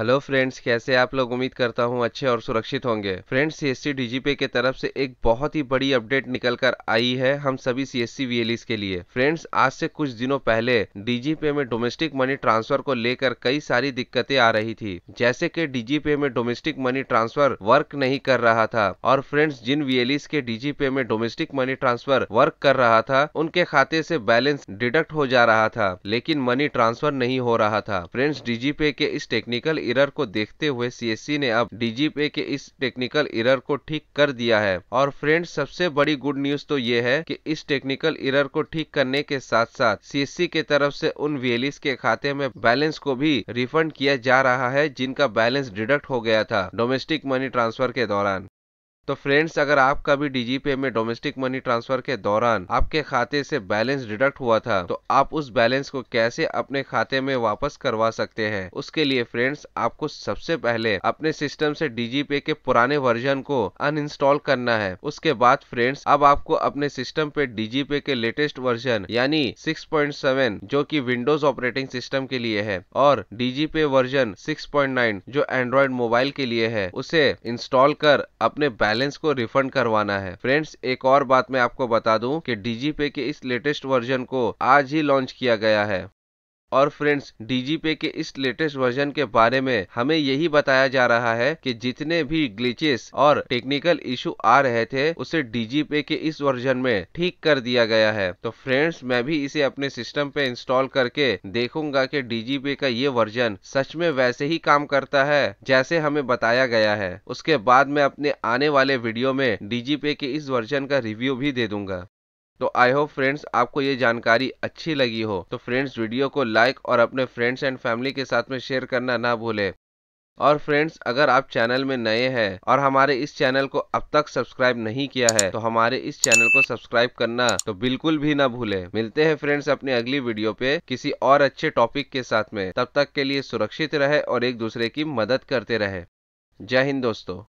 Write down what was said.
hello friends कैसे आप लोग उम्मीद करता हूं अच्छे और सुरक्षित होंगे फ्रेंड्स सीएससी डीजीपे के तरफ से एक बहुत ही बड़ी अपडेट निकल कर आई है हम सभी सीएससी वीएलईस के लिए फ्रेंड्स आज से कुछ दिनों पहले डीजीपे में डोमेस्टिक मनी ट्रांसफर को लेकर कई सारी दिक्कतें आ रही थी जैसे कि डीजीपे में डोमेस्टिक मनी ट्रांसफर वर्क नहीं कर रहा था और फ्रेंड्स जिन वीएलईस के डीजीपे में डोमेस्टिक मनी ट्रांसफर वर्क कर रहा था उनके खाते से बैलेंस डिडक्ट हो जा रहा था लेकिन मनी ट्रांसफर नहीं हो रहा था फ्रेंड्स डीजीपे के इस टेक्निकल इरर को देखते हुए सी ने अब डीजीपे के इस टेक्निकल इरर को ठीक कर दिया है और फ्रेंड सबसे बड़ी गुड न्यूज तो ये है कि इस टेक्निकल इरर को ठीक करने के साथ साथ सी के तरफ से उन वी के खाते में बैलेंस को भी रिफंड किया जा रहा है जिनका बैलेंस डिडक्ट हो गया था डोमेस्टिक मनी ट्रांसफर के दौरान तो फ्रेंड्स अगर आपका भी डीजीपे में डोमेस्टिक मनी ट्रांसफर के दौरान आपके खाते से बैलेंस डिडक्ट हुआ था तो आप उस बैलेंस को कैसे अपने खाते में वापस करवा सकते हैं उसके लिए फ्रेंड्स आपको सबसे पहले अपने सिस्टम से डीजीपे के पुराने वर्जन को अनइंस्टॉल करना है उसके बाद फ्रेंड्स अब आपको अपने सिस्टम पे डीजीपे के लेटेस्ट वर्जन यानी सिक्स जो की विंडोज ऑपरेटिंग सिस्टम के लिए है और डीजीपे वर्जन सिक्स जो एंड्रॉइड मोबाइल के लिए है उसे इंस्टॉल कर अपने बैलेंस बैलेंस को रिफंड करवाना है फ्रेंड्स एक और बात मैं आपको बता दूं कि डीजीपे के इस लेटेस्ट वर्जन को आज ही लॉन्च किया गया है और फ्रेंड्स डीजीपे के इस लेटेस्ट वर्जन के बारे में हमें यही बताया जा रहा है कि जितने भी ग्लिचेस और टेक्निकल इशू आ रहे थे उसे डीजीपे के इस वर्जन में ठीक कर दिया गया है तो फ्रेंड्स मैं भी इसे अपने सिस्टम पे इंस्टॉल करके देखूंगा कि डीजीपे का ये वर्जन सच में वैसे ही काम करता है जैसे हमें बताया गया है उसके बाद मैं अपने आने वाले वीडियो में डीजीपे के इस वर्जन का रिव्यू भी दे दूंगा तो आई होप फ्रेंड्स आपको ये जानकारी अच्छी लगी हो तो फ्रेंड्स वीडियो को लाइक और अपने फ्रेंड्स एंड फैमिली के साथ में शेयर करना ना भूले और फ्रेंड्स अगर आप चैनल में नए हैं और हमारे इस चैनल को अब तक सब्सक्राइब नहीं किया है तो हमारे इस चैनल को सब्सक्राइब करना तो बिल्कुल भी ना भूले मिलते हैं फ्रेंड्स अपनी अगली वीडियो पे किसी और अच्छे टॉपिक के साथ में तब तक के लिए सुरक्षित रहे और एक दूसरे की मदद करते रहे जय हिंद दोस्तों